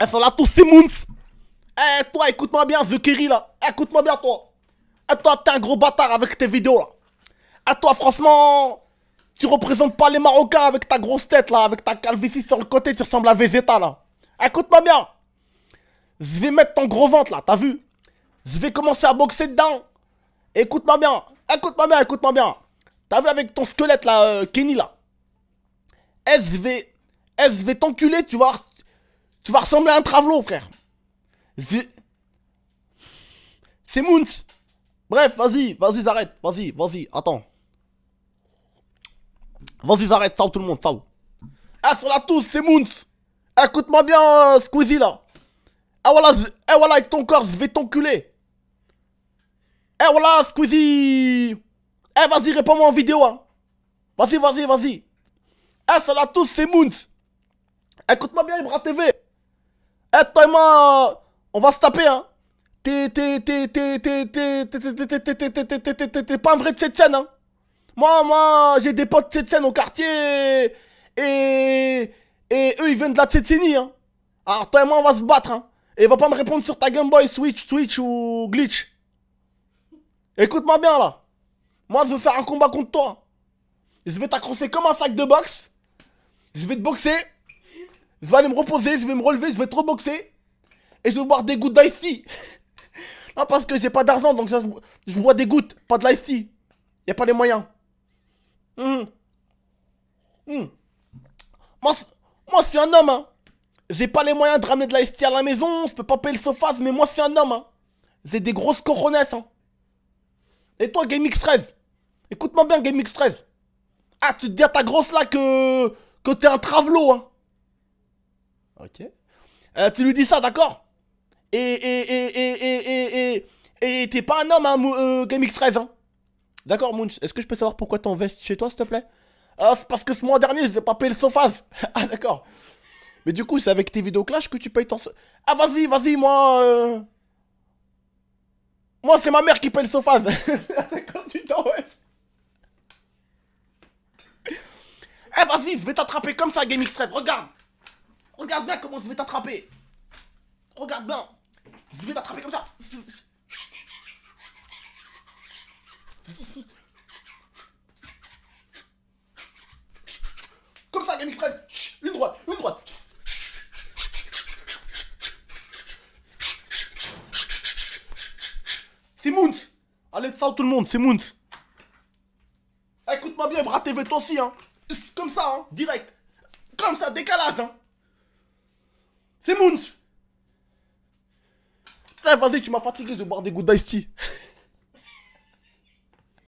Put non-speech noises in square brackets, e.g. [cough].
Elles sont là tout Simmons. Eh, toi, écoute-moi bien, Zukiri là. Écoute-moi bien, toi. Eh, toi, t'es un gros bâtard avec tes vidéos là. Eh, toi, franchement, tu représentes pas les Marocains avec ta grosse tête là, avec ta calvitie sur le côté, tu ressembles à Vegeta là. Écoute-moi bien. Je vais mettre ton gros ventre là, t'as vu Je vais commencer à boxer dedans. Écoute-moi bien. Écoute-moi bien, écoute-moi bien. T'as vu avec ton squelette là, euh, Kenny là. SV. je vais. Eh, je vais t'enculer, tu vois. Tu vas ressembler à un travelo, frère. C'est Moons. Bref, vas-y, vas-y, j'arrête. Vas-y, vas-y, attends. Vas-y, j'arrête. ça tout le monde, ciao. Ah, sur la tous, c'est Moons. Écoute-moi bien, euh, Squeezie, là. Eh voilà, eh voilà, avec ton corps, je vais t'enculer. Eh voilà, Squeezie. Eh, vas-y, réponds-moi en vidéo, hein. Vas-y, vas-y, vas-y. Eh, salut la tous, c'est Moons. Écoute-moi bien, Ibra TV. Eh, toi et moi, on va se taper, hein. T'es, t'es, t'es, t'es, t'es, t'es, t'es, t'es, t'es, pas un vrai Tchétchène, hein. Moi, moi, j'ai des potes Tchétchènes au quartier. Et, et eux, ils viennent de la Tchétchénie, hein. Alors, toi et moi, on va se battre, hein. Et va pas me répondre sur ta Game Boy, Switch, Switch ou Glitch. Écoute-moi bien, là. Moi, je veux faire un combat contre toi. Je vais t'accrocher comme un sac de boxe. Je vais te boxer. Je vais aller me reposer, je vais me relever, je vais trop boxer. Et je vais boire des gouttes d'ICT. [laughs] non, parce que j'ai pas d'argent, donc je, bois des gouttes, pas de il Y a pas les moyens. Hmm. Hmm. Moi, moi, je suis un homme, hein. J'ai pas les moyens de ramener de l'ICT à la maison, je peux pas payer le sofa, mais moi, je suis un homme, hein. J'ai des grosses coronesses, hein. Et toi, GameX13 Écoute-moi bien, GameX13. Ah, tu te dis à ta grosse là que, que t'es un travelo, hein. Ok. Euh, tu lui dis ça, d'accord Et et et et et et t'es pas un homme, hein, euh, GameX13, hein D'accord, Munch, est-ce que je peux savoir pourquoi t'en veste chez toi, s'il te plaît ah, c'est parce que ce mois dernier, j'ai pas payé le sophase. [laughs] Ah, d'accord Mais du coup, c'est avec tes vidéos clash que tu payes ton... Ah, vas-y, vas-y, moi... Euh, moi, c'est ma mère qui paye le sofa. [laughs] Ah, d'accord tu t'en Eh, vas-y, je vais t'attraper comme ça, GameX13, regarde Regarde bien comment je vais t'attraper. Regarde bien. Je vais t'attraper comme ça. Comme ça, game extrême. Une droite, une droite. C'est Moons. Allez, ça tout le monde, c'est Moons. Écoute-moi bien, bras TV toi aussi, hein. Comme ça, hein, direct. Comme ça, décalage, hein. C'est Moons vas-y, tu m'as fatigué de boire des gouttes d'Ice